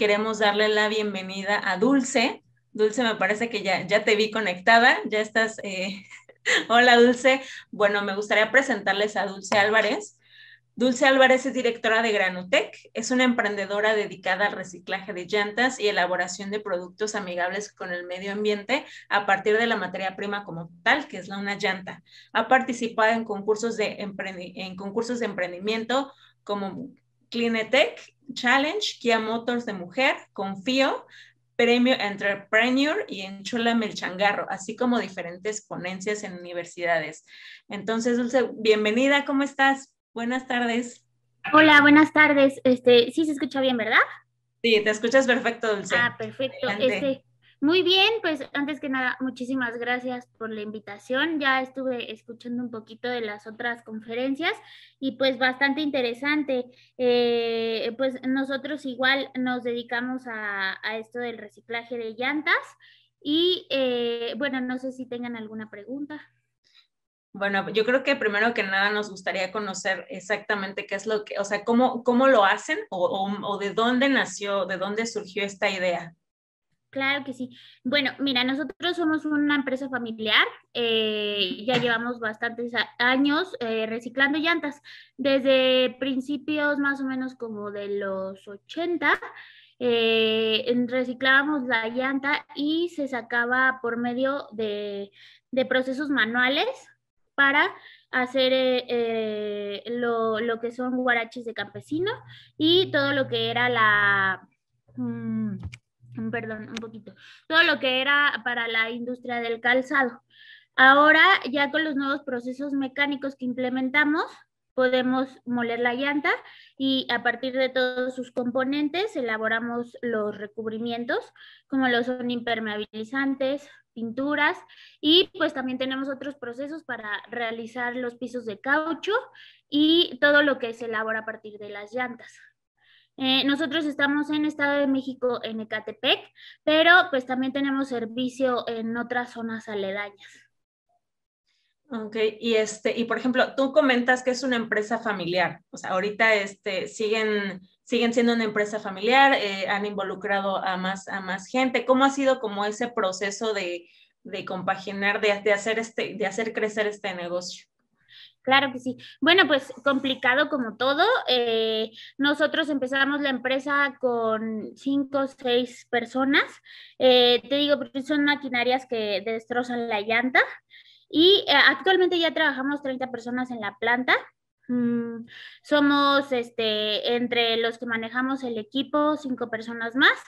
queremos darle la bienvenida a Dulce. Dulce, me parece que ya, ya te vi conectada, ya estás. Eh, hola, Dulce. Bueno, me gustaría presentarles a Dulce Álvarez. Dulce Álvarez es directora de Granutec, es una emprendedora dedicada al reciclaje de llantas y elaboración de productos amigables con el medio ambiente a partir de la materia prima como tal, que es la una llanta. Ha participado en concursos de, en concursos de emprendimiento como Clinetec Challenge, Kia Motors de Mujer, Confío, Premio Entrepreneur y en Melchangarro, así como diferentes ponencias en universidades. Entonces, Dulce, bienvenida, ¿cómo estás? Buenas tardes. Hola, buenas tardes. Este, sí se escucha bien, ¿verdad? Sí, te escuchas perfecto, Dulce. Ah, perfecto. Muy bien, pues antes que nada, muchísimas gracias por la invitación. Ya estuve escuchando un poquito de las otras conferencias y pues bastante interesante. Eh, pues nosotros igual nos dedicamos a, esto del reciclaje de llantas y eh, bueno, no sé si tengan alguna pregunta. Bueno, yo creo que primero que nada nos gustaría conocer exactamente qué es lo que, o sea, cómo, cómo lo hacen o de dónde nació, de dónde surgió esta idea. Claro que sí. Bueno, mira, nosotros somos una empresa familiar, eh, ya llevamos bastantes años eh, reciclando llantas, desde principios más o menos como de los 80. Eh, reciclábamos la llanta y se sacaba por medio de, procesos manuales para hacer lo, lo, que son guaraches de campesino y todo lo que era la, mm, perdón, un poquito, todo lo que era para la industria del calzado. Ahora, ya con los nuevos procesos mecánicos que implementamos, podemos moler la llanta y a partir de todos sus componentes elaboramos los recubrimientos, como los son impermeabilizantes, pinturas y pues también tenemos otros procesos para realizar los pisos de caucho y todo lo que se elabora a partir de las llantas. Eh, nosotros estamos en Estado de México, en Ecatepec, pero pues también tenemos servicio en otras zonas aledañas. Ok, y este, y por ejemplo, tú comentas que es una empresa familiar. O sea, ahorita este, siguen, siguen siendo una empresa familiar, eh, han involucrado a más, a más gente. ¿Cómo ha sido como ese proceso de, compaginar, de, hacer este, de hacer crecer este negocio? Claro que sí. Bueno, pues complicado como todo. Eh, nosotros empezamos la empresa con cinco o seis personas. Eh, te digo, son maquinarias que destrozan la llanta. Y eh, actualmente ya trabajamos 30 personas en la planta. Mm, somos este, entre los que manejamos el equipo, cinco personas más.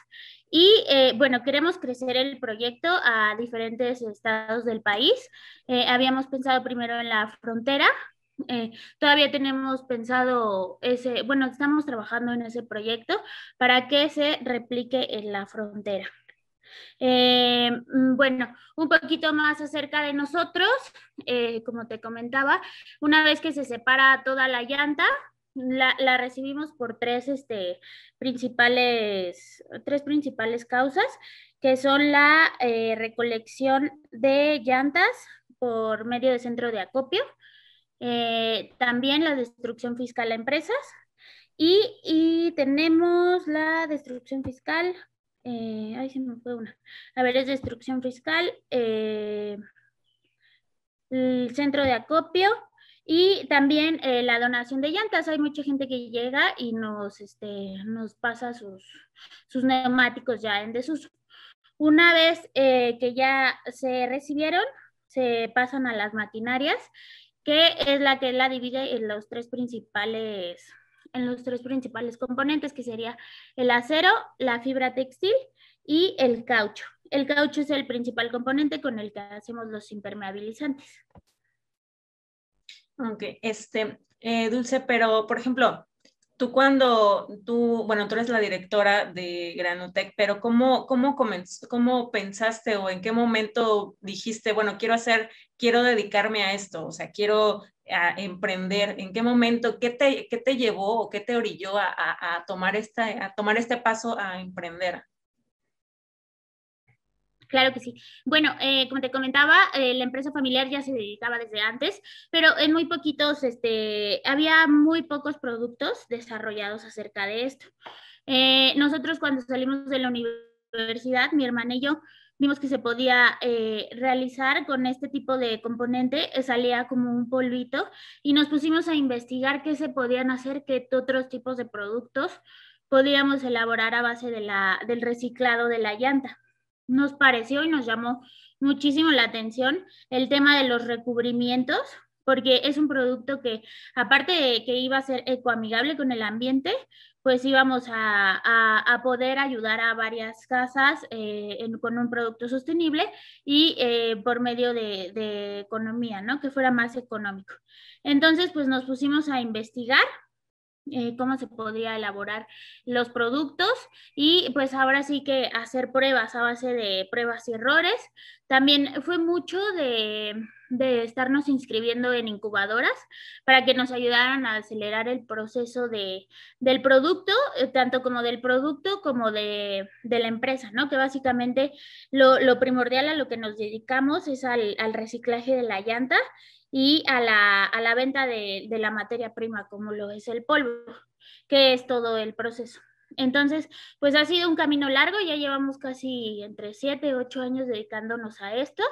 Y eh, bueno, queremos crecer el proyecto a diferentes estados del país. Eh, habíamos pensado primero en la frontera. Eh, todavía tenemos pensado ese, bueno, estamos trabajando en ese proyecto para que se replique en la frontera. Mm, bueno, un poquito más acerca de nosotros, como te comentaba, una vez que se separa toda la llanta, la, recibimos por tres, este, principales, tres principales causas, que son la eh, recolección de llantas por medio de centro de acopio, eh, también la destrucción fiscal a empresas y, y tenemos la destrucción fiscal, eh, a ver, es destrucción fiscal, el centro de acopio, y también eh, la donación de llantas. Hay mucha gente que llega y nos, este, nos pasa sus, neumáticos ya en desuso. Una vez eh, que ya se recibieron, se pasan a las maquinarias, que es la que la divide en los tres principales, en los tres principales componentes, que sería el acero, la fibra textil y el caucho. El caucho es el principal componente con el que hacemos los impermeabilizantes. Ok, este, eh, Dulce, pero por ejemplo, tú cuando, tú, bueno, tú eres la directora de Granutec, pero ¿cómo, cómo, comenzó, cómo pensaste o en qué momento dijiste, bueno, quiero hacer, quiero dedicarme a esto, o sea, quiero emprender? ¿En qué momento, qué te, qué te llevó o qué te orilló a tomar, esta, a tomar este paso a emprender? Claro que sí. Bueno, eh, como te comentaba, eh, la empresa familiar ya se dedicaba desde antes, pero en muy poquitos, este, había muy pocos productos desarrollados acerca de esto. Eh, nosotros cuando salimos de la universidad, mi hermana y yo, vimos que se podía realizar con este tipo de componente, salía como un polvito y nos pusimos a investigar qué se podían hacer, qué otros tipos de productos podíamos elaborar a base del reciclado de la llanta nos pareció y nos llamó muchísimo la atención el tema de los recubrimientos, porque es un producto que, aparte de que iba a ser ecoamigable con el ambiente, pues íbamos a, poder ayudar a varias casas eh, con un producto sostenible y eh, por medio de, de economía, ¿no? Que fuera más económico. Entonces, pues nos pusimos a investigar eh, cómo se podría elaborar los productos y pues ahora sí que hacer pruebas a base de pruebas y errores. También fue mucho de, estarnos inscribiendo en incubadoras para que nos ayudaran a acelerar el proceso del producto, eh, tanto como del producto como de, la empresa, ¿no? Que básicamente lo, primordial a lo que nos dedicamos es al, al reciclaje de la llanta y a la, venta de, de, la materia prima, como lo es el polvo, que es todo el proceso. Entonces, pues ha sido un camino largo, ya llevamos casi entre 7 y 8 años dedicándonos a esto,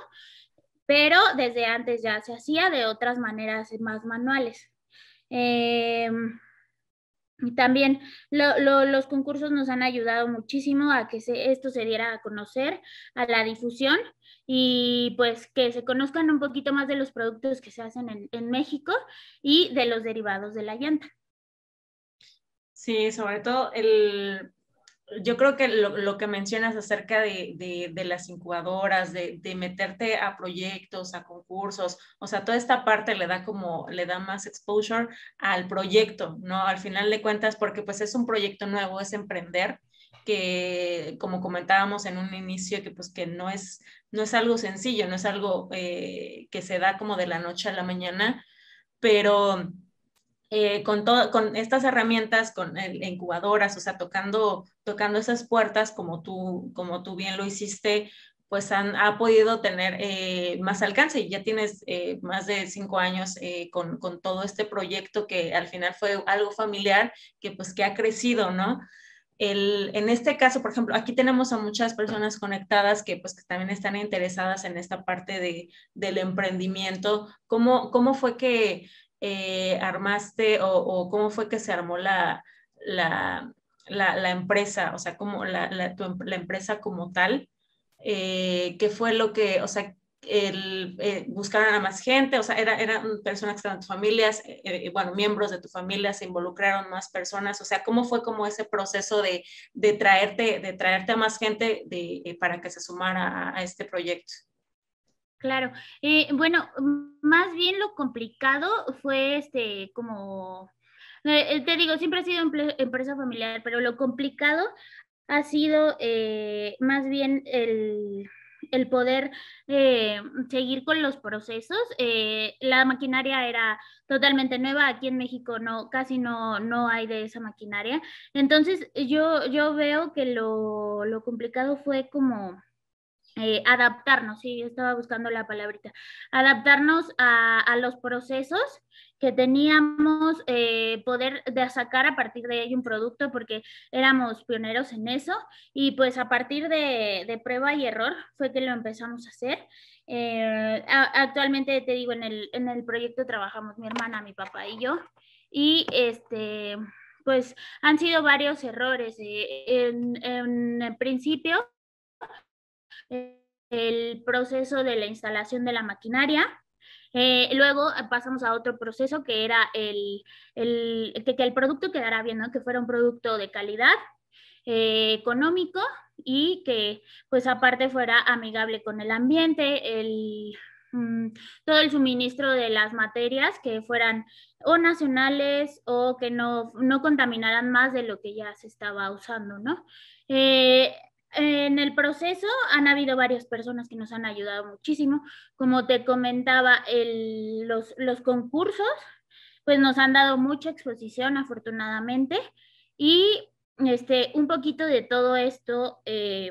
pero desde antes ya se hacía de otras maneras más manuales. Eh, también los concursos nos han ayudado muchísimo a que esto se diera a conocer, a la difusión y pues que se conozcan un poquito más de los productos que se hacen en México y de los derivados de la llanta. Sí, sobre todo el, yo creo que lo, que mencionas acerca de, las incubadoras, de, meterte a proyectos, a concursos, o sea, toda esta parte le da como, le da más exposure al proyecto, ¿no? Al final de cuentas, porque pues es un proyecto nuevo, es emprender, que como comentábamos en un inicio, que pues que no es, no es algo sencillo, no es algo eh, que se da como de la noche a la mañana, pero eh, con, con estas herramientas, con el, incubadoras, o sea, tocando, tocando esas puertas como tú, como tú bien lo hiciste, pues han, ha podido tener eh, más alcance. y Ya tienes eh, más de cinco años con, todo este proyecto que al final fue algo familiar que pues que ha crecido, ¿no? en este caso, por ejemplo, aquí tenemos a muchas personas conectadas que pues que también están interesadas en esta parte del emprendimiento. ¿Cómo, cómo fue que eh, armaste o, cómo fue que se armó la, empresa, o sea, como la, em, empresa como tal, eh, qué fue lo que, o sea, eh, buscaron a más gente, o sea, eran personas que estaban en tus familias, bueno, miembros de tu familia, se involucraron más personas, o sea, ¿cómo fue como ese proceso de, traerte, de traerte a más gente de, para que se sumara a este proyecto? Claro, eh, bueno, más bien lo complicado fue este, como, eh, eh, te digo, siempre ha sido empresa familiar, pero lo complicado ha sido más bien el, el poder seguir con los procesos. la maquinaria era totalmente nueva, aquí en México no, casi no, no hay de esa maquinaria. Entonces yo, yo veo que lo complicado fue como eh, adaptarnos, sí, estaba buscando la palabrita, adaptarnos a, los procesos que teníamos eh, poder de sacar a partir de ahí un producto porque éramos pioneros en eso y pues a partir de, prueba y error fue que lo empezamos a hacer. Eh, actualmente te digo, en el, en el proyecto trabajamos mi hermana, mi papá y yo y este pues han sido varios errores en, en el principio el proceso de la instalación de la maquinaria. Eh, luego eh, pasamos a otro proceso que era el, que, el producto quedara bien, que fuera un producto de calidad, eh, económico y que pues aparte fuera amigable con el ambiente, el, mm, todo el suministro de las materias que fueran o nacionales o que no, no contaminaran más de lo que ya se estaba usando, ¿no? En el proceso han habido varias personas que nos han ayudado muchísimo. Como te comentaba, los, concursos, pues nos han dado mucha exposición, afortunadamente, y este, un poquito de todo esto eh,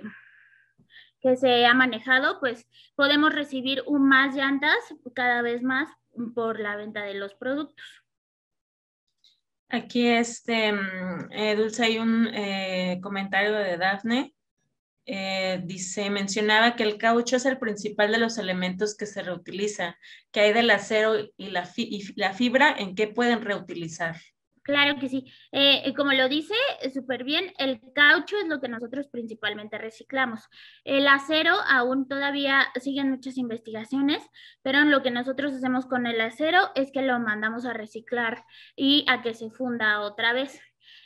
que se ha manejado, pues podemos recibir un más llantas cada vez más por la venta de los productos. Aquí, este, mm, eh, Dulce, hay un eh, comentario de Dafne eh, dice, mencionaba que el caucho es el principal de los elementos que se reutiliza, que hay del acero y la, la fibra en qué pueden reutilizar. Claro que sí. Eh, como lo dice eh, súper bien, el caucho es lo que nosotros principalmente reciclamos. El acero aún todavía siguen muchas investigaciones, pero lo que nosotros hacemos con el acero es que lo mandamos a reciclar y a que se funda otra vez.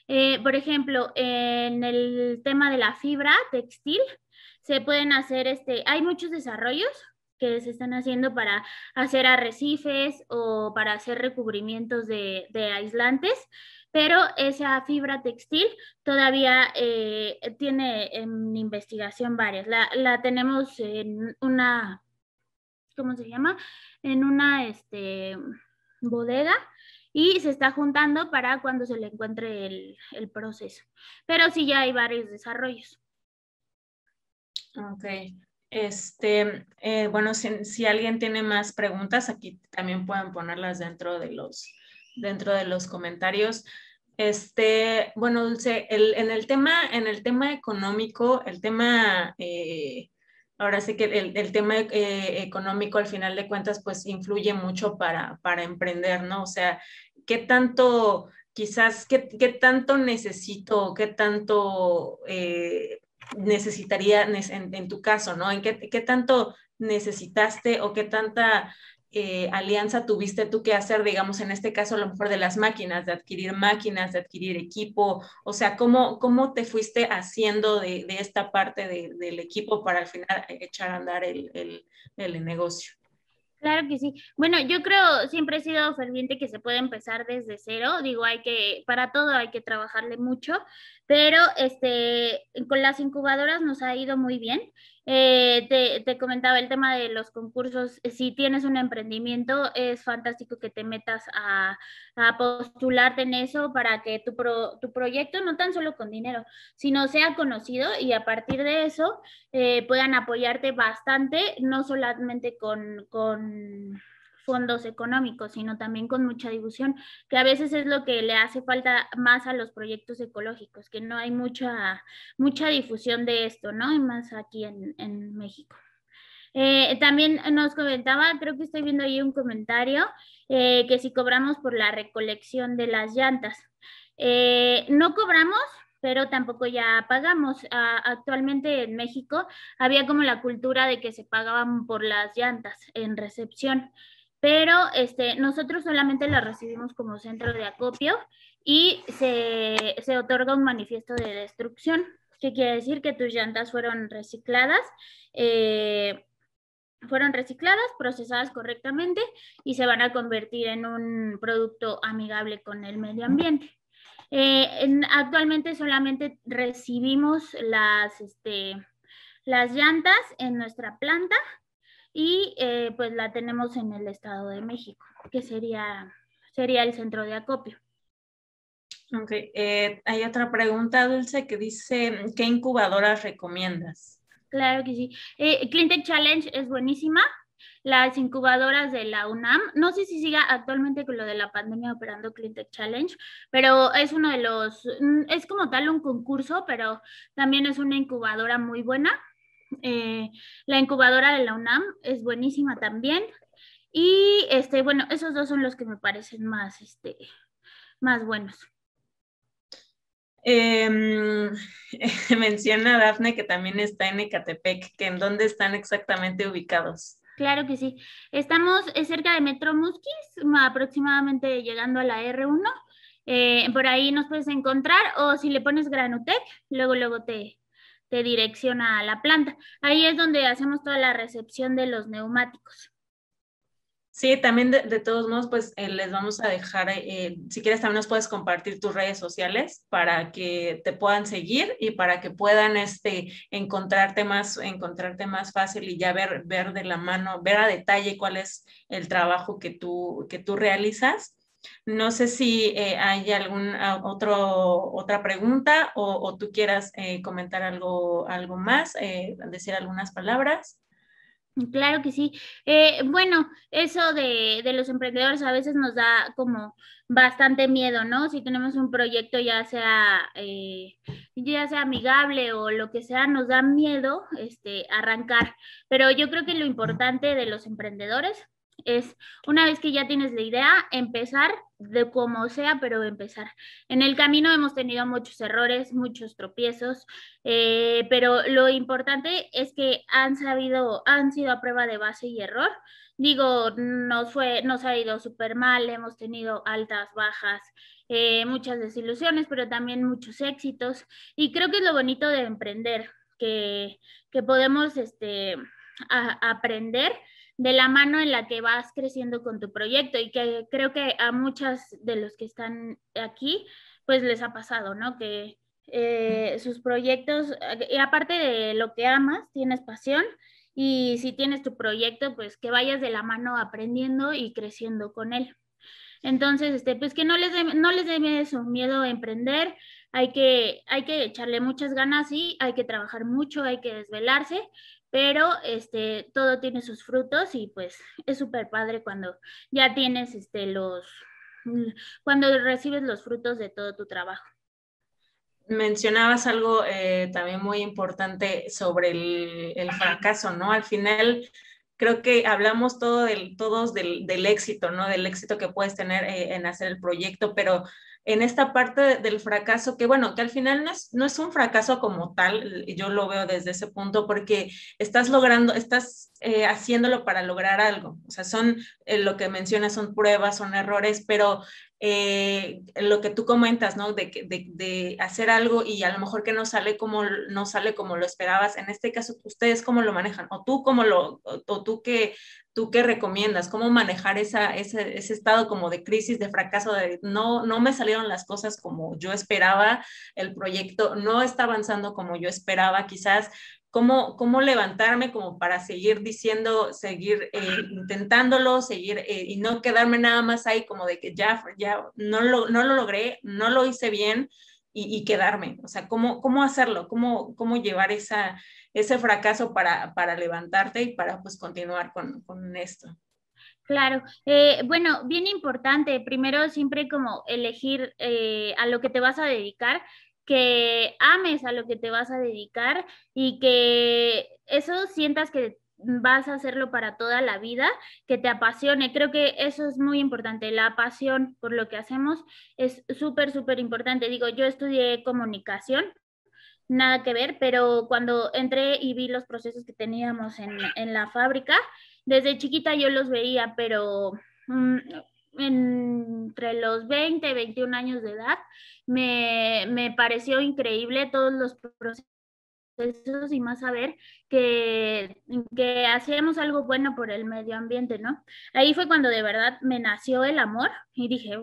Eh, por ejemplo, en el tema de la fibra textil, se pueden hacer, este, hay muchos desarrollos que se están haciendo para hacer arrecifes o para hacer recubrimientos de, aislantes, pero esa fibra textil todavía eh, tiene en investigación varias. La, tenemos en una, ¿cómo se llama? En una este, bodega y se está juntando para cuando se le encuentre el, proceso. Pero sí ya hay varios desarrollos. Ok. Este, eh, bueno, si, alguien tiene más preguntas, aquí también pueden ponerlas dentro de los, dentro de los comentarios. Este, bueno, Dulce, en, el tema, en el tema económico, el tema eh, ahora sí que el, el tema eh, económico al final de cuentas pues influye mucho para, para emprender, ¿no? O sea, ¿qué tanto, quizás, qué, qué tanto necesito, qué tanto eh, necesitaría en, en, tu caso, ¿no? ¿En qué, qué tanto necesitaste o qué tanta eh, alianza tuviste tú que hacer, digamos, en este caso a lo mejor de las máquinas, de adquirir máquinas, de adquirir equipo? O sea, ¿cómo, cómo te fuiste haciendo de, esta parte del equipo para al final e, echar a andar el, el negocio? Claro que sí. Bueno, yo creo, siempre he sido ferviente que se puede empezar desde cero. Digo, hay que, para todo hay que trabajarle mucho, pero este, con las incubadoras nos ha ido muy bien. Eh, te, comentaba el tema de los concursos. Si tienes un emprendimiento, es fantástico que te metas a, postularte en eso para que tu, tu, proyecto, no tan solo con dinero, sino sea conocido y a partir de eso eh, puedan apoyarte bastante, no solamente con fondos económicos, sino también con mucha difusión, que a veces es lo que le hace falta más a los proyectos ecológicos, que no hay mucha, mucha difusión de esto, ¿no? Y más aquí en, México. Eh, también nos comentaba, creo que estoy viendo ahí un comentario, eh, que si cobramos por la recolección de las llantas. Eh, no cobramos, pero tampoco ya pagamos. Ah, actualmente en México había como la cultura de que se pagaban por las llantas en recepción pero este, nosotros solamente las recibimos como centro de acopio y se, otorga un manifiesto de destrucción, que quiere decir que tus llantas fueron recicladas. Eh, fueron recicladas, procesadas correctamente y se van a convertir en un producto amigable con el medio ambiente. Eh, actualmente solamente recibimos las, este, las llantas en nuestra planta y eh, pues la tenemos en el Estado de México, que sería, sería el centro de acopio. Ok, eh, hay otra pregunta, Dulce, que dice, ¿qué incubadoras recomiendas? Claro que sí. Eh, Cleantech Challenge es buenísima. Las incubadoras de la UNAM, no sé si siga actualmente con lo de la pandemia operando Cleantech Challenge, pero es uno de los, mm, es como tal un concurso, pero también es una incubadora muy buena eh, la incubadora de la UNAM es buenísima también. Y este, bueno, esos dos son los que me parecen más, este, más buenos. Em, menciona Dafne que también está en Ecatepec, que en dónde están exactamente ubicados. Claro que sí. Estamos eh, cerca de Metro Musquis, aproximadamente llegando a la R1. Eh, por ahí nos puedes encontrar o si le pones Granutec, luego, luego te, te direcciona a la planta. Ahí es donde hacemos toda la recepción de los neumáticos. Sí, también de, todos modos, pues eh, les vamos a dejar, eh, eh, si quieres también nos puedes compartir tus redes sociales para que te puedan seguir y para que puedan este, encontrarte, más, encontrarte más fácil y ya ver, ver de la mano, ver a detalle cuál es el trabajo que tú, que tú realizas no sé si eh, hay alguna ah, otra pregunta o, tú quieras eh, comentar algo, más, eh, decir algunas palabras. Claro que sí. bueno, eso de, los emprendedores a veces nos da como bastante miedo, ¿no? Si tenemos un proyecto ya sea, ya sea amigable o lo que sea, nos da miedo este, arrancar. Pero yo creo que lo importante de los emprendedores es una vez que ya tienes la idea, empezar de como sea, pero empezar. En el camino hemos tenido muchos errores, muchos tropiezos, eh, pero lo importante es que han sabido, han sido a prueba de base y error. Digo, nos, fue, nos ha ido súper mal, hemos tenido altas, bajas, eh, muchas desilusiones, pero también muchos éxitos. Y creo que es lo bonito de emprender, que, podemos este, aprender de la mano en la que vas creciendo con tu proyecto y que creo que a muchas de los que están aquí, pues les ha pasado, ¿no? Que eh, sus proyectos, aparte de lo que amas, tienes pasión y si tienes tu proyecto, pues que vayas de la mano aprendiendo y creciendo con él. Entonces, este, pues que no les no dé eso, miedo a emprender, hay que, hay que echarle muchas ganas y hay que trabajar mucho, hay que desvelarse, pero este, todo tiene sus frutos y pues es súper padre cuando ya tienes este, los, mm, cuando recibes los frutos de todo tu trabajo. Mencionabas algo eh, también muy importante sobre el, fracaso, ¿no? Al final, creo que hablamos todo del, todos del, éxito, ¿no? Del éxito que puedes tener eh, en hacer el proyecto, pero en esta parte del fracaso, que bueno, que al final no es, no es un fracaso como tal, yo lo veo desde ese punto, porque estás logrando, estás eh, haciéndolo para lograr algo. O sea, son eh, lo que mencionas, son pruebas, son errores, pero eh, lo que tú comentas, ¿no? De, hacer algo y a lo mejor que no sale como no sale como lo esperabas. En este caso, ustedes cómo lo manejan o tú cómo lo o tú que ¿Tú qué recomiendas? ¿Cómo manejar ese, estado como de crisis, de fracaso, no, no me salieron las cosas como yo esperaba, el proyecto no está avanzando como yo esperaba, quizás? ¿Cómo, cómo levantarme como para seguir diciendo, seguir eh, intentándolo, seguir eh, y no quedarme nada más ahí como de que ya, ya no, lo, no lo logré, no lo hice bien y, quedarme? O sea, ¿cómo, cómo hacerlo? ¿Cómo, cómo llevar esa, ese fracaso para, para levantarte y para pues continuar con, esto. Claro, eh, bueno, bien importante, primero siempre como elegir eh, a lo que te vas a dedicar, que ames a lo que te vas a dedicar y que eso sientas que vas a hacerlo para toda la vida, que te apasione. Creo que eso es muy importante. La pasión por lo que hacemos es súper, súper importante. Digo, yo estudié comunicación nada que ver, pero cuando entré y vi los procesos que teníamos en, en la fábrica, desde chiquita yo los veía, pero mm, entre los 20 y 21 años de edad, me, me pareció increíble todos los procesos y más saber que, que hacíamos algo bueno por el medio ambiente, ¿no? Ahí fue cuando de verdad me nació el amor y dije,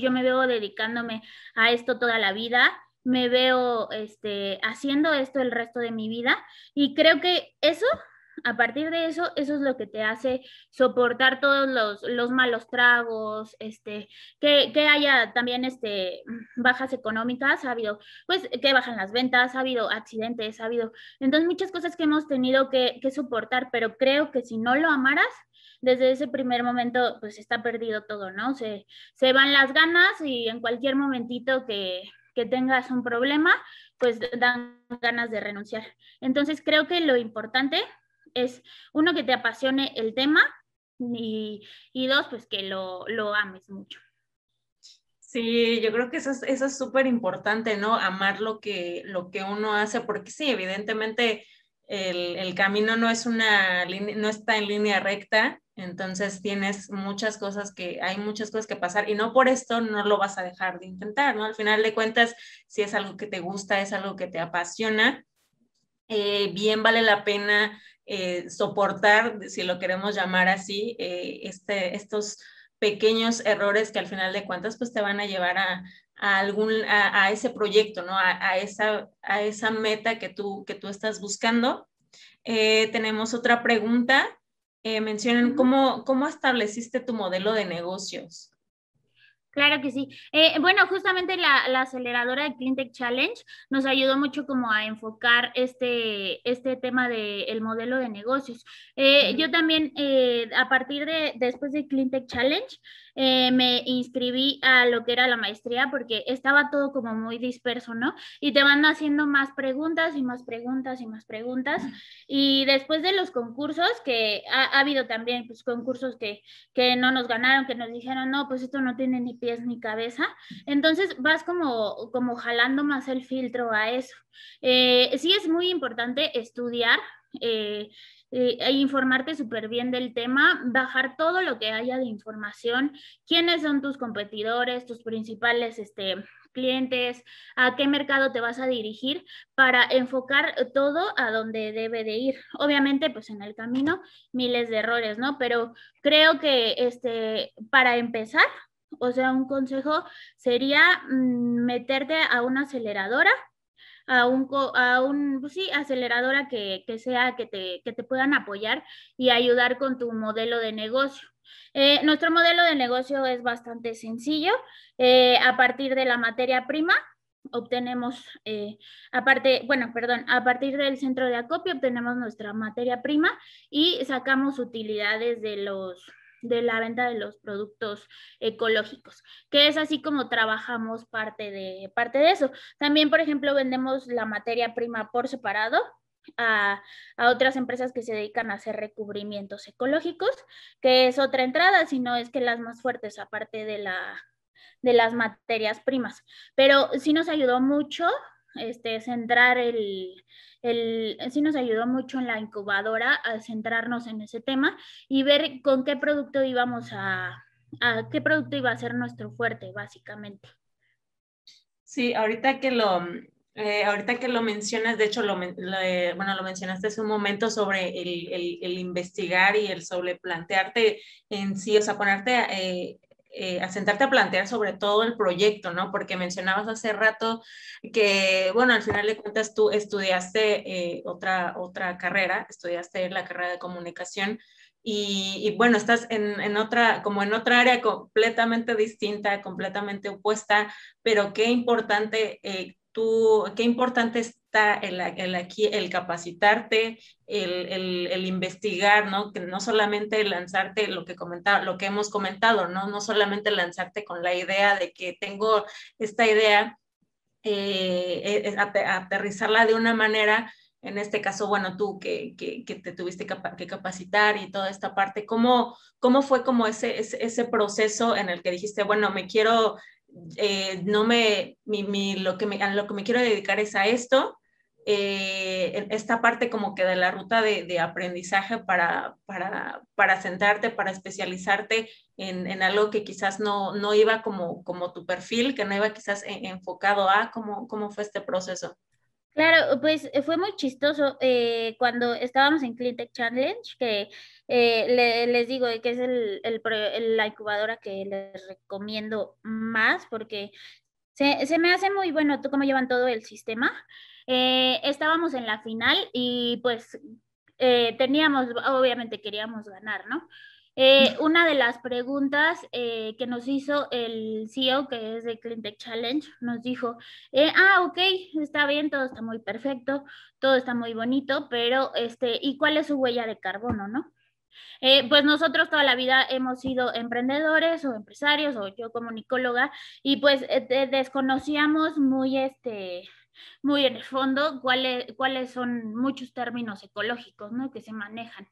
yo me veo dedicándome a esto toda la vida me veo este, haciendo esto el resto de mi vida. Y creo que eso, a partir de eso, eso es lo que te hace soportar todos los, malos tragos, este, que, haya también este, bajas económicas, ha habido, pues, que bajan las ventas, ha habido accidentes, ha habido, entonces muchas cosas que hemos tenido que, soportar, pero creo que si no lo amaras, desde ese primer momento, pues está perdido todo, ¿no? Se, se van las ganas y en cualquier momentito que, que tengas un problema, pues dan ganas de renunciar. Entonces creo que lo importante es, uno, que te apasione el tema y, y dos, pues que lo, ames mucho. Sí, yo creo que eso es, eso súper importante, ¿no? Amar lo que, lo que uno hace, porque sí, evidentemente el, camino no, es una, no está en línea recta, entonces tienes muchas cosas que, hay muchas cosas que pasar y no por esto no lo vas a dejar de intentar, ¿no? Al final de cuentas, si es algo que te gusta, es algo que te apasiona, eh, bien vale la pena eh, soportar, si lo queremos llamar así, eh, este, estos pequeños errores que al final de cuentas pues te van a llevar a, a, algún, a, ese proyecto, ¿no? A, esa, a esa meta que tú, que tú estás buscando. Eh, tenemos otra pregunta. Eh, mencionan cómo, cómo estableciste tu modelo de negocios. Claro que sí. Eh, bueno, justamente la, aceleradora de CleanTech Challenge nos ayudó mucho como a enfocar este, este tema del modelo de negocios. Yo también, a partir de, después de CleanTech Challenge, eh, me inscribí a lo que era la maestría porque estaba todo como muy disperso, ¿no? Y te van haciendo más preguntas y más preguntas y más preguntas. Y después de los concursos, que ha, habido también pues, concursos que, no nos ganaron, que nos dijeron, no, pues esto no tiene ni pies ni cabeza. Entonces vas como, como jalando más el filtro a eso. Eh, sí es muy importante estudiar. Eh, eh, e informarte súper bien del tema, bajar todo lo que haya de información, quiénes son tus competidores, tus principales este, clientes, a qué mercado te vas a dirigir para enfocar todo a donde debe de ir. Obviamente, pues en el camino miles de errores, ¿no? Pero creo que este, para empezar, o sea, un consejo sería mm, meterte a una aceleradora a un, a un pues sí, aceleradora que, sea, que te, puedan apoyar y ayudar con tu modelo de negocio. Eh, nuestro modelo de negocio es bastante sencillo. Eh, a partir de la materia prima obtenemos, eh, aparte, bueno, perdón, a partir del centro de acopio obtenemos nuestra materia prima y sacamos utilidades de los, de la venta de los productos ecológicos, que es así como trabajamos parte de, parte de eso. También, por ejemplo, vendemos la materia prima por separado, a, otras empresas que se dedican a hacer recubrimientos ecológicos, que es otra entrada, sino es que las más fuertes, aparte de, la, de las materias primas. Pero sí nos ayudó mucho este, centrar el, sí nos ayudó mucho en la incubadora a centrarnos en ese tema y ver con qué producto íbamos a, qué producto iba a ser nuestro fuerte, básicamente. Sí, ahorita que lo, eh, ahorita que lo mencionas, de hecho, lo, bueno, lo mencionaste hace un momento sobre el, investigar y el sobre plantearte en sí, o sea, ponerte a eh, eh, a sentarte a plantear sobre todo el proyecto, ¿no? Porque mencionabas hace rato que, bueno, al final de cuentas tú estudiaste eh, otra, otra carrera, estudiaste la carrera de comunicación y, bueno, estás en, en, otra, como en otra área completamente distinta, completamente opuesta, pero qué importante eh, tú, qué importante es el, aquí, el capacitarte, el, investigar, ¿no? no solamente lanzarte lo que comentaba, lo que hemos comentado, ¿no? solamente lanzarte con la idea de que tengo esta idea, eh, eh, aterrizarla de una manera, en este caso, bueno, tú que, te tuviste que capacitar y toda esta parte, ¿cómo, cómo fue como ese, ese, proceso en el que dijiste, bueno, me quiero... Eh, no me, lo que lo que me quiero dedicar es a esto, eh, esta parte como que de la ruta de, aprendizaje para, para, para, sentarte, para especializarte en, en algo que quizás no, no, iba como, como tu perfil, que no iba quizás e, enfocado a cómo, cómo fue este proceso. Claro, pues eh, fue muy chistoso eh, cuando estábamos en Tech Challenge, que les digo que es la incubadora que les recomiendo más porque se, se, me hace muy bueno tú cómo llevan todo el sistema eh, estábamos en la final y pues eh, teníamos, obviamente queríamos ganar, ¿no? Eh, una de las preguntas que nos hizo el CEO, que es de Tech Challenge, nos dijo, ah, ok, está bien, todo está muy perfecto, todo está muy bonito, pero, este, ¿y cuál es su huella de carbono, no? pues nosotros toda la vida hemos sido emprendedores o empresarios, o yo como nicóloga, y pues desconocíamos muy, este, muy en el fondo cuáles, cuáles son muchos términos ecológicos ¿no? que se manejan.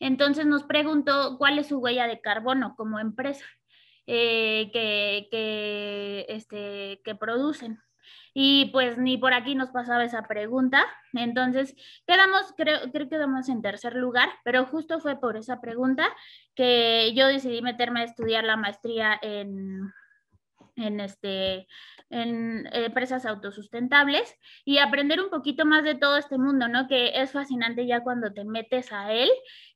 Entonces nos preguntó cuál es su huella de carbono como empresa eh, que, este, que, producen. Y pues ni por aquí nos pasaba esa pregunta. Entonces quedamos, creo, creo que quedamos en tercer lugar, pero justo fue por esa pregunta que yo decidí meterme a estudiar la maestría en, en, este, en empresas autosustentables y aprender un poquito más de todo este mundo, ¿no? Que es fascinante ya cuando te metes a él,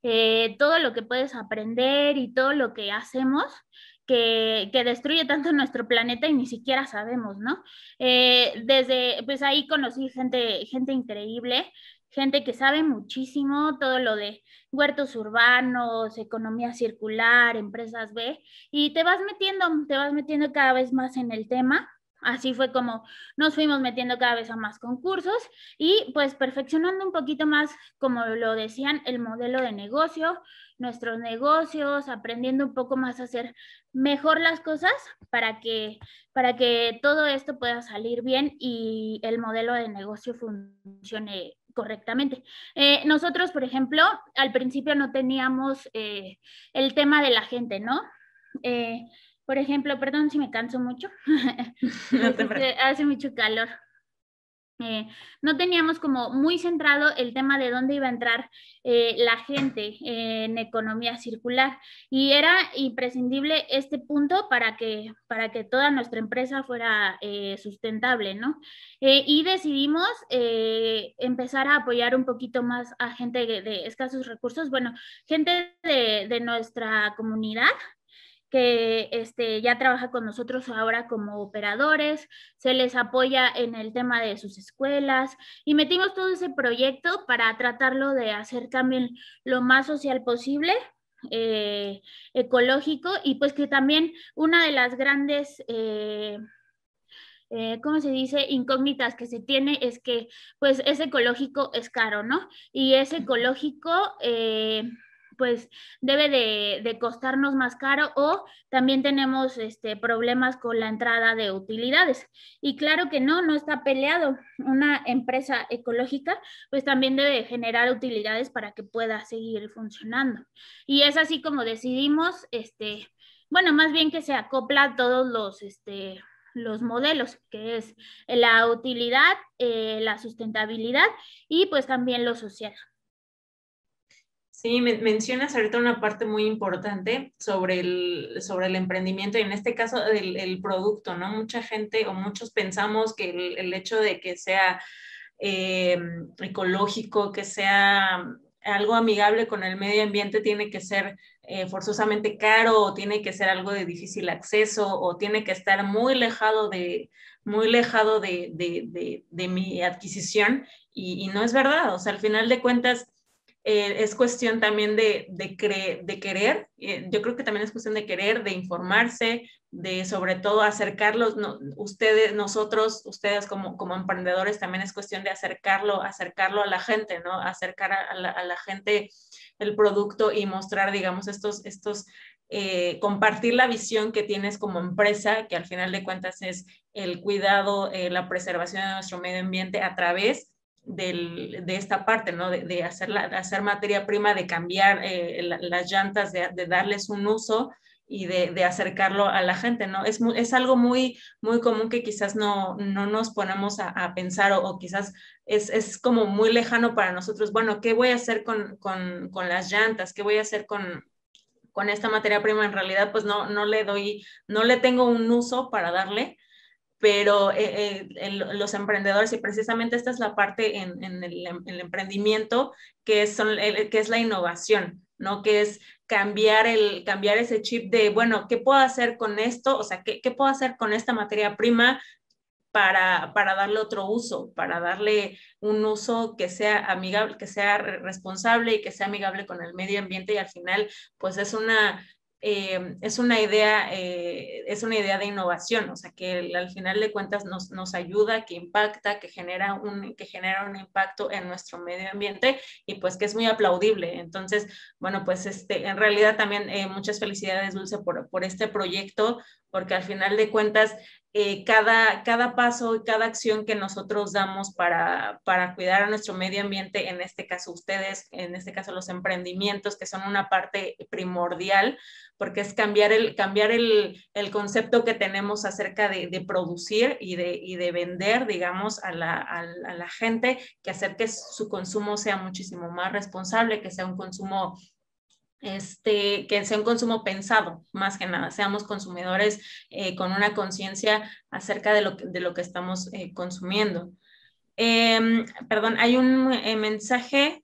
eh, todo lo que puedes aprender y todo lo que hacemos. Que, destruye tanto nuestro planeta y ni siquiera sabemos, ¿no? Eh, desde, pues ahí conocí gente, gente increíble, gente que sabe muchísimo todo lo de huertos urbanos, economía circular, empresas B, y te vas metiendo, te vas metiendo cada vez más en el tema. Así fue como nos fuimos metiendo cada vez a más concursos y pues perfeccionando un poquito más, como lo decían, el modelo de negocio, nuestros negocios, aprendiendo un poco más a hacer mejor las cosas para que, para que todo esto pueda salir bien y el modelo de negocio funcione correctamente. Eh, nosotros, por ejemplo, al principio no teníamos eh, el tema de la gente, ¿no? Eh, por ejemplo, perdón si me canso mucho, este, hace mucho calor. Eh, no teníamos como muy centrado el tema de dónde iba a entrar eh, la gente en economía circular y era imprescindible este punto para que, para que toda nuestra empresa fuera eh, sustentable, y decidimos empezar a apoyar un poquito más a gente de, escasos recursos, bueno, gente de, de nuestra comunidad que este, ya trabaja con nosotros ahora como operadores, se les apoya en el tema de sus escuelas y metimos todo ese proyecto para tratarlo de hacer también lo más social posible. Eh, ecológico y pues que también una de las grandes eh, eh, ¿cómo se dice? Incógnitas que se tiene es que, pues, es ecológico, es caro, ¿no? Y es ecológico, pues debe de, costarnos más caro o también tenemos este, problemas con la entrada de utilidades. Y claro que no, no está peleado. Una empresa ecológica pues también debe generar utilidades para que pueda seguir funcionando. Y es así como decidimos, este, bueno, más bien que se acopla todos los... Este, los modelos, que es la utilidad, eh, la sustentabilidad y pues también lo social. Sí, mencionas ahorita una parte muy importante sobre el, sobre el emprendimiento y en este caso el, producto, ¿no? Mucha gente o muchos pensamos que el, hecho de que sea eh, ecológico, que sea algo amigable con el medio ambiente tiene que ser eh, forzosamente caro o tiene que ser algo de difícil acceso o tiene que estar muy lejado de, muy lejado mi adquisición y, no es verdad. O sea, al final de cuentas, eh, es cuestión también de, de, querer, eh, yo creo que también es cuestión de querer, de informarse, de sobre todo acercarlos, no, ustedes, nosotros, ustedes como, como emprendedores, también es cuestión de acercarlo, acercarlo a la gente, ¿no? Acercar a la, gente el producto y mostrar, digamos, estos, estos eh, compartir la visión que tienes como empresa, que al final de cuentas es el cuidado, la preservación de nuestro medio ambiente a través de esta parte, ¿no? De, hacer, materia prima, de cambiar eh, las llantas, de, darles un uso y de, acercarlo a la gente, ¿no? Es, es algo muy, muy común que quizás no, no nos ponemos a, pensar o, quizás es, es, como muy lejano para nosotros. Bueno, ¿qué voy a hacer con, con, con las llantas? ¿Qué voy a hacer con, con esta materia prima? En realidad, pues no, no le doy, no le tengo un uso para darle pero eh, eh, los emprendedores, y precisamente esta es la parte en, el, emprendimiento, que, eh, que es la innovación, ¿no? Que es cambiar, el, cambiar ese chip de, bueno, ¿qué puedo hacer con esto? O sea, ¿qué, puedo hacer con esta materia prima para, para, darle otro uso, para darle un uso que sea amigable, que sea responsable y que sea amigable con el medio ambiente? Y al final, pues es una, eh, es una idea, eh, es una idea de innovación, o sea, que al final de cuentas nos, ayuda, que impacta, que genera, un, que genera un impacto en nuestro medio ambiente y pues que es muy aplaudible. Entonces, bueno, pues este, en realidad también eh, muchas felicidades, Dulce, por, por este proyecto, porque al final de cuentas eh, cada, cada paso y cada acción que nosotros damos para, cuidar a nuestro medio ambiente, en este caso ustedes, en este caso los emprendimientos, que son una parte primordial, porque es cambiar el, cambiar el, concepto que tenemos acerca de, producir y de, de, vender, digamos, a la, a la gente, que hacer que su consumo sea muchísimo más responsable, que sea un consumo este, que sea un consumo pensado, más que nada, seamos consumidores eh, con una conciencia acerca de lo, que, estamos eh, consumiendo. Em, perdón, hay un eh, mensaje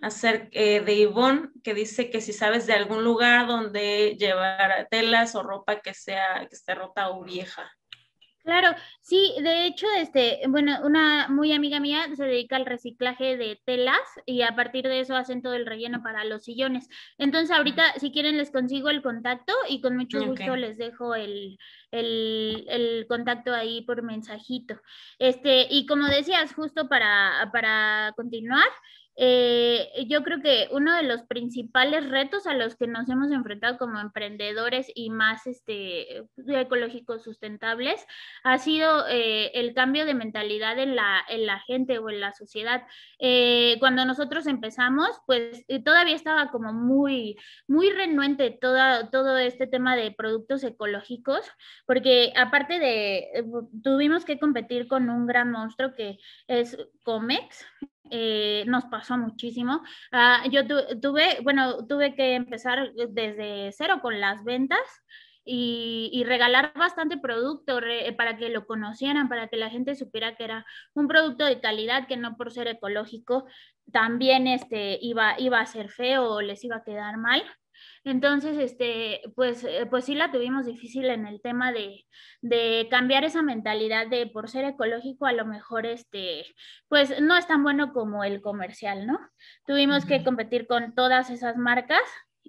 de Ivonne que dice que si sabes de algún lugar donde llevar telas o ropa que, sea, que esté rota o vieja. Claro, sí, de hecho, este, bueno, una muy amiga mía se dedica al reciclaje de telas y a partir de eso hacen todo el relleno para los sillones. Entonces, ahorita, si quieren, les consigo el contacto y con mucho gusto les dejo el, el, contacto ahí por mensajito. Este, y como decías, justo para, para continuar, eh, yo creo que uno de los principales retos a los que nos hemos enfrentado como emprendedores y más este, ecológicos sustentables ha sido eh, el cambio de mentalidad en la, gente o en la sociedad. Eh, cuando nosotros empezamos, pues todavía estaba como muy, muy renuente toda, todo este tema de productos ecológicos, porque aparte de, tuvimos que competir con un gran monstruo que es Comex, eh, nos pasó muchísimo. Ah, yo tuve, bueno, tuve que empezar desde cero con las ventas. Y, regalar bastante producto para que lo conocieran, para que la gente supiera que era un producto de calidad, que no por ser ecológico también este, iba, iba a ser feo o les iba a quedar mal. Entonces, este, pues, eh, pues sí la tuvimos difícil en el tema de, de, cambiar esa mentalidad de por ser ecológico, a lo mejor este, pues no es tan bueno como el comercial, ¿no? Tuvimos que competir con todas esas marcas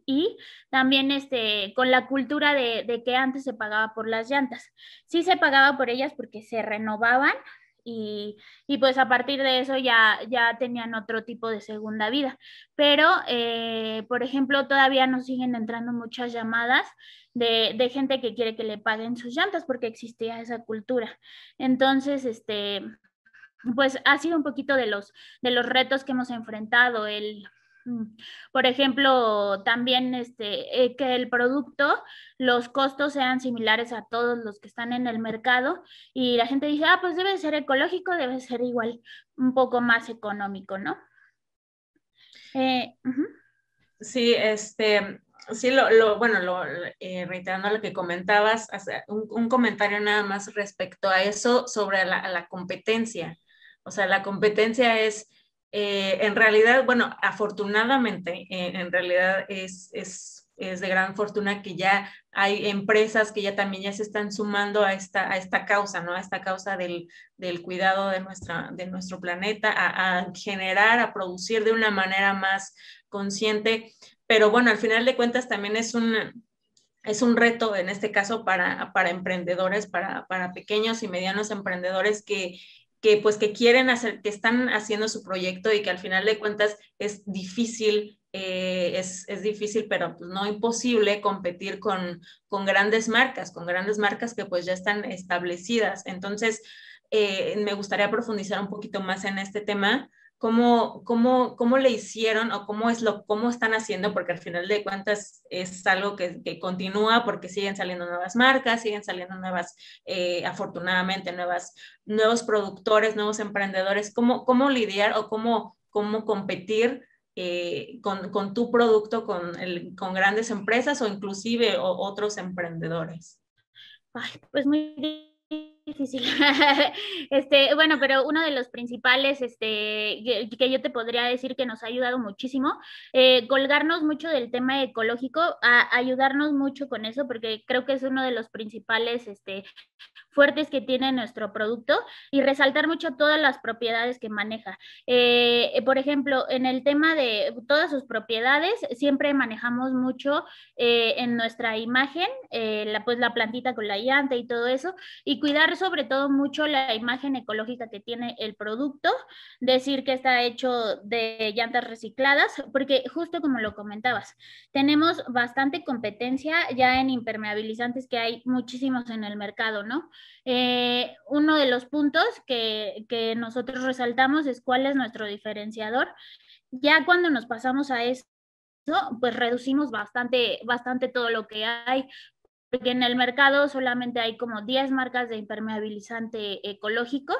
y también este, con la cultura de, de que antes se pagaba por las llantas. Sí se pagaba por ellas porque se renovaban, y, pues a partir de eso ya, ya tenían otro tipo de segunda vida. Pero, eh, por ejemplo, todavía nos siguen entrando muchas llamadas de, de, gente que quiere que le paguen sus llantas porque existía esa cultura. Entonces, este, pues ha sido un poquito de los, de los retos que hemos enfrentado, el por ejemplo, también este, eh, que el producto, los costos sean similares a todos los que están en el mercado y la gente dice, ah, pues debe ser ecológico, debe ser igual un poco más económico, ¿no? Eh, sí, este, sí, lo, bueno, lo, eh, reiterando lo que comentabas, un, comentario nada más respecto a eso sobre la competencia. O sea, la competencia es eh, en realidad, bueno, afortunadamente, eh, en realidad es, es, es, de gran fortuna que ya hay empresas que ya también ya se están sumando a esta, a esta causa, ¿no? A esta causa del, del cuidado de, nuestra, de nuestro planeta, a, a generar, a producir de una manera más consciente. Pero bueno, al final de cuentas también es un, es un reto en este caso para, para emprendedores, para, para, pequeños y medianos emprendedores que, que pues que quieren hacer, que están haciendo su proyecto y que al final de cuentas es difícil eh, es, difícil, pero pues, no imposible competir con, grandes marcas, con grandes marcas que pues ya están establecidas. Entonces, eh, me gustaría profundizar un poquito más en este tema cómo, cómo, le hicieron o cómo, es lo, cómo están haciendo, porque al final de cuentas es algo que, continúa porque siguen saliendo nuevas marcas, siguen saliendo nuevas, eh, afortunadamente, nuevas, nuevos productores, nuevos emprendedores, cómo, cómo lidiar o cómo, cómo competir eh, con, tu producto, con, grandes empresas o inclusive otros emprendedores? Ay, pues muy difícil. este, bueno, pero uno de los principales este, que, yo te podría decir que nos ha ayudado muchísimo, eh, colgarnos mucho del tema ecológico, ayudarnos mucho con eso, porque creo que es uno de los principales este, fuertes que tiene nuestro producto y resaltar mucho todas las propiedades que maneja. Eh, eh, por ejemplo, en el tema de todas sus propiedades, siempre manejamos mucho en nuestra imagen, la, pues la plantita con la llanta y todo eso, y cuidar sobre todo mucho la imagen ecológica que tiene el producto, decir que está hecho de llantas recicladas, porque justo como lo comentabas, tenemos bastante competencia ya en impermeabilizantes que hay muchísimos en el mercado, ¿no? Eh, uno de los puntos que, nosotros resaltamos es cuál es nuestro diferenciador. Ya cuando nos pasamos a eso, pues reducimos bastante, bastante todo lo que hay porque en el mercado solamente hay como 10 marcas de impermeabilizante ecológico.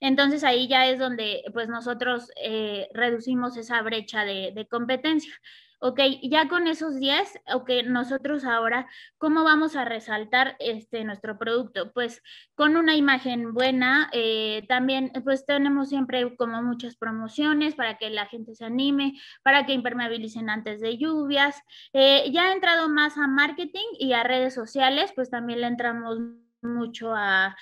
Entonces ahí ya es donde pues nosotros eh, reducimos esa brecha de competencia. Ok, ya con esos 10, ok, nosotros ahora, ¿cómo vamos a resaltar este nuestro producto? Pues con una imagen buena, eh, también pues tenemos siempre como muchas promociones para que la gente se anime, para que impermeabilicen antes de lluvias. Eh, ya ha entrado más a marketing y a redes sociales, pues también le entramos mucho a,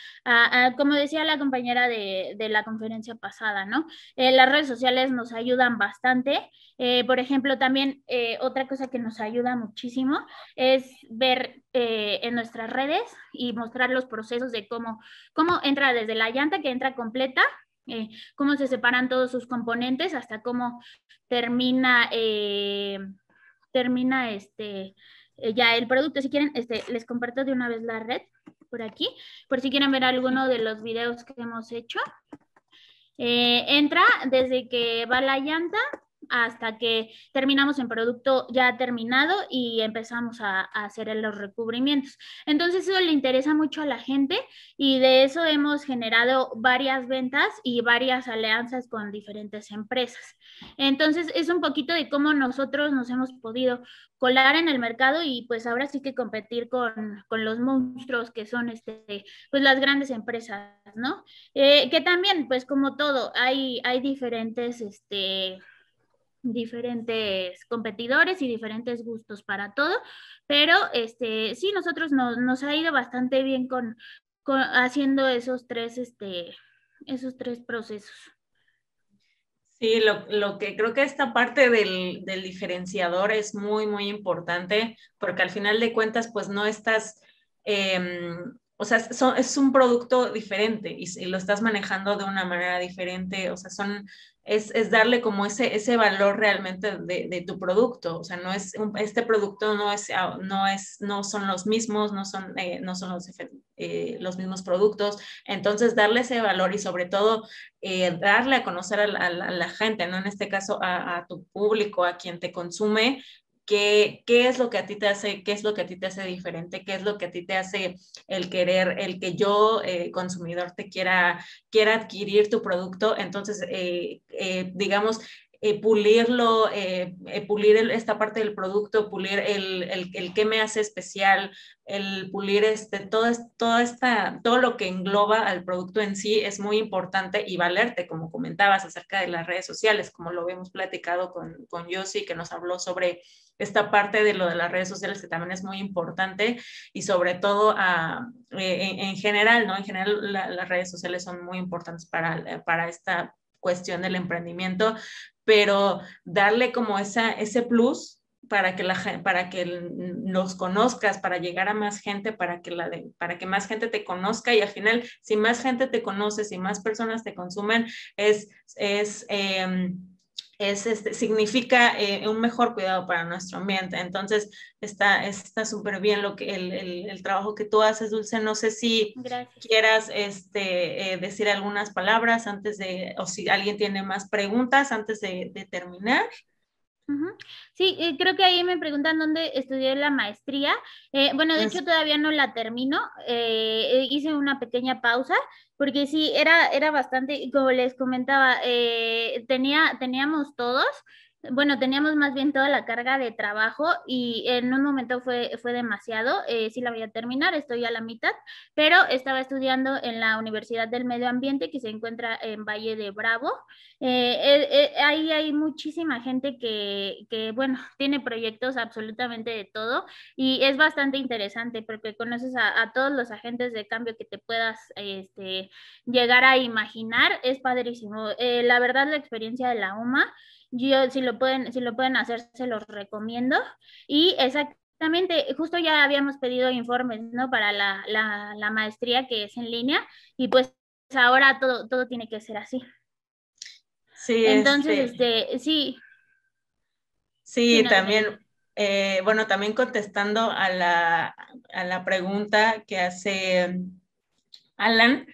como decía la compañera de, la conferencia pasada, ¿no? Eh, las redes sociales nos ayudan bastante. Eh, por ejemplo, también eh, otra cosa que nos ayuda muchísimo es ver en nuestras redes y mostrar los procesos de cómo, cómo entra desde la llanta que entra completa cómo se separan todos sus componentes hasta cómo termina, termina este, ya el producto. Si quieren, este, les comparto de una vez la red por aquí, por si quieren ver alguno de los videos que hemos hecho. Eh, entra desde que va la llanta hasta que terminamos en producto ya terminado y empezamos a, hacer los recubrimientos. Entonces eso le interesa mucho a la gente y de eso hemos generado varias ventas y varias alianzas con diferentes empresas. Entonces es un poquito de cómo nosotros nos hemos podido colar en el mercado y pues ahora sí que competir con, con los monstruos que son este, pues las grandes empresas, ¿no? Eh, que también pues como todo hay, hay diferentes este, diferentes competidores y diferentes gustos para todo, pero este, sí, nosotros nos, ha ido bastante bien con, haciendo esos tres, este, esos tres procesos. Sí, lo, que creo que esta parte del, diferenciador es muy, muy importante, porque al final de cuentas, pues no estás... Em, o sea, es un producto diferente y, lo estás manejando de una manera diferente, o sea, son, es, darle como ese, ese valor realmente de, tu producto, o sea, no es, este producto no es, ah, no es, no son los mismos, no son, eh, no son los, eh, los mismos productos, entonces darle ese valor y sobre todo eh, darle a conocer a la, gente, ¿no? En este caso a tu público, a quien te consume, qué, es lo que a ti te hace, qué es lo que a ti te hace diferente, qué es lo que a ti te hace el querer, el que yo, eh, consumidor, te quiera, quiera adquirir tu producto. Entonces, eh, eh, digamos, eh, pulirlo, eh, eh, pulir esta parte del producto, pulir el, el, me hace especial, el pulir este, todo, toda esta, todo lo que engloba al producto en sí es muy importante y valerte, como comentabas acerca de las redes sociales, como lo habíamos platicado con, con Yossi, que nos habló sobre esta parte de lo de las redes sociales que también es muy importante y sobre todo en, general, ¿no? En general las redes sociales son muy importantes para, para esta cuestión del emprendimiento, pero darle como esa, ese plus para que, la, para que los conozcas, para llegar a más gente, para que, la para que más gente te conozca y al final, si más gente te conoce, si más personas te consumen, es, es em, es, este, significa eh, un mejor cuidado para nuestro ambiente. Entonces, está súper bien lo que, el, trabajo que tú haces, Dulce. No sé si quieras este, eh, decir algunas palabras antes de, o si alguien tiene más preguntas antes de terminar Sí, creo que ahí me preguntan dónde estudié la maestría. Eh, bueno, de hecho todavía no la termino. Eh, eh, hice una pequeña pausa porque sí, era, era bastante, como les comentaba, teníamos todos bueno, teníamos más bien toda la carga de trabajo y en un momento fue, fue demasiado, eh, sí la voy a terminar, estoy a la mitad, pero estaba estudiando en la Universidad del Medio Ambiente que se encuentra en Valle de Bravo. Eh, eh, eh, ahí hay muchísima gente que, bueno, tiene proyectos absolutamente de todo y es bastante interesante porque conoces a, todos los agentes de cambio que te puedas este, llegar a imaginar, es padrísimo. la verdad, la experiencia de la UMA yo, si lo pueden, si lo pueden hacer, se los recomiendo. Y exactamente, justo ya habíamos pedido informes, ¿no? Para la, maestría que es en línea y pues ahora todo, todo tiene que ser así. Sí, Entonces, este, este sí. Sí, también, eh, bueno, también contestando a la, a la pregunta que hace Alan,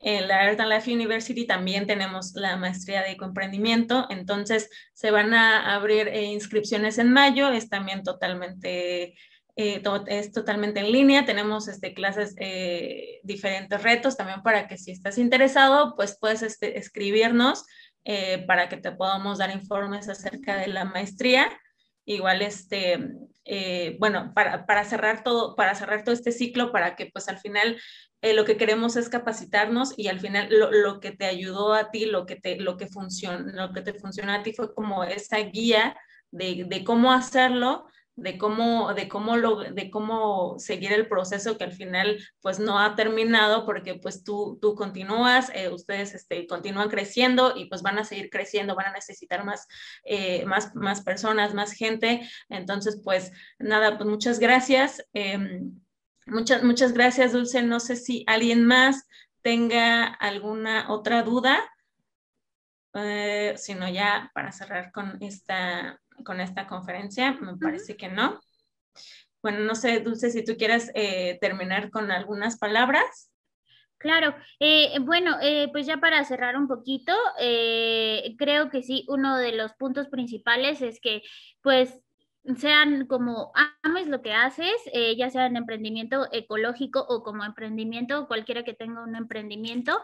en la Earth Life University también tenemos la maestría de comprendimiento, entonces se van a abrir eh, inscripciones en mayo, es también totalmente, eh, es totalmente en línea, tenemos este, clases, eh, diferentes retos también para que si estás interesado, pues puedes este, escribirnos para que te podamos dar informes acerca de la maestría. Igual este, eh, bueno, para, cerrar todo, para cerrar todo este ciclo, para que pues al final eh, lo que queremos es capacitarnos y al final lo, que te ayudó a ti, lo que te, lo que lo que te a ti fue como esa guía de, de cómo hacerlo de cómo, de cómo, lo, de cómo seguir el proceso que al final pues no ha terminado porque pues tú, tú continúas, eh, ustedes este, continúan creciendo y pues van a seguir creciendo, van a necesitar más, eh, más, más personas, más gente. Entonces pues nada, pues muchas gracias. Em, muchas, muchas gracias Dulce. No sé si alguien más tenga alguna otra duda. Eh, sino ya para cerrar con esta con esta conferencia, me parece que no. Bueno, no sé, Dulce, si tú quieres eh, terminar con algunas palabras. Claro, eh, bueno, eh, pues ya para cerrar un poquito, creo que sí, uno de los puntos principales es que pues sean como ames lo que haces, eh, ya sea en emprendimiento ecológico o como emprendimiento, cualquiera que tenga un emprendimiento.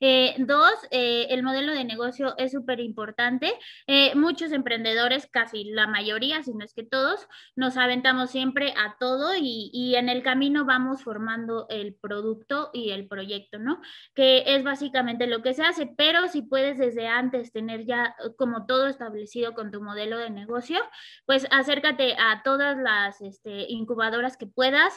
Eh, dos, eh, el modelo de negocio es súper importante. muchos emprendedores, casi la mayoría, si no es que todos, nos aventamos siempre a todo y, en el camino vamos formando el producto y el proyecto, ¿no? Que es básicamente lo que se hace, pero si puedes desde antes tener ya como todo establecido con tu modelo de negocio, pues hacer acércate a todas las este, incubadoras que puedas,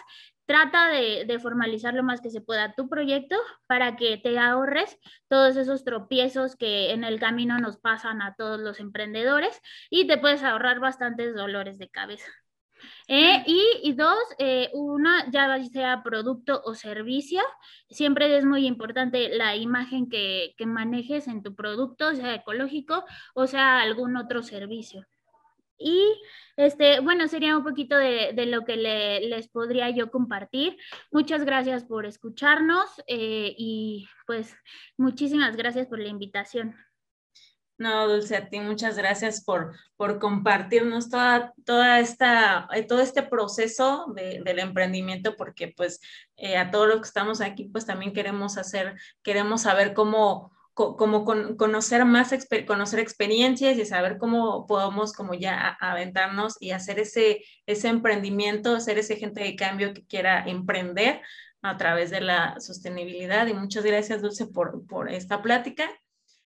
trata de, formalizar lo más que se pueda tu proyecto para que te ahorres todos esos tropiezos que en el camino nos pasan a todos los emprendedores y te puedes ahorrar bastantes dolores de cabeza. Eh, y, dos, eh, una, ya sea producto o servicio, siempre es muy importante la imagen que manejes en tu producto, sea ecológico o sea algún otro servicio. Y este, bueno, sería un poquito de, lo que les podría yo compartir. Muchas gracias por escucharnos eh, y pues muchísimas gracias por la invitación. No, Dulce, a ti muchas gracias por, por compartirnos toda, toda esta, eh, todo este proceso del emprendimiento, porque pues eh, a todos los que estamos aquí, pues también queremos hacer, queremos saber cómo, como conocer más, conocer experiencias y saber cómo podemos como ya aventarnos y hacer ese, ese emprendimiento, ser ese gente de cambio que quiera emprender a través de la sostenibilidad. Y muchas gracias, Dulce, por esta plática.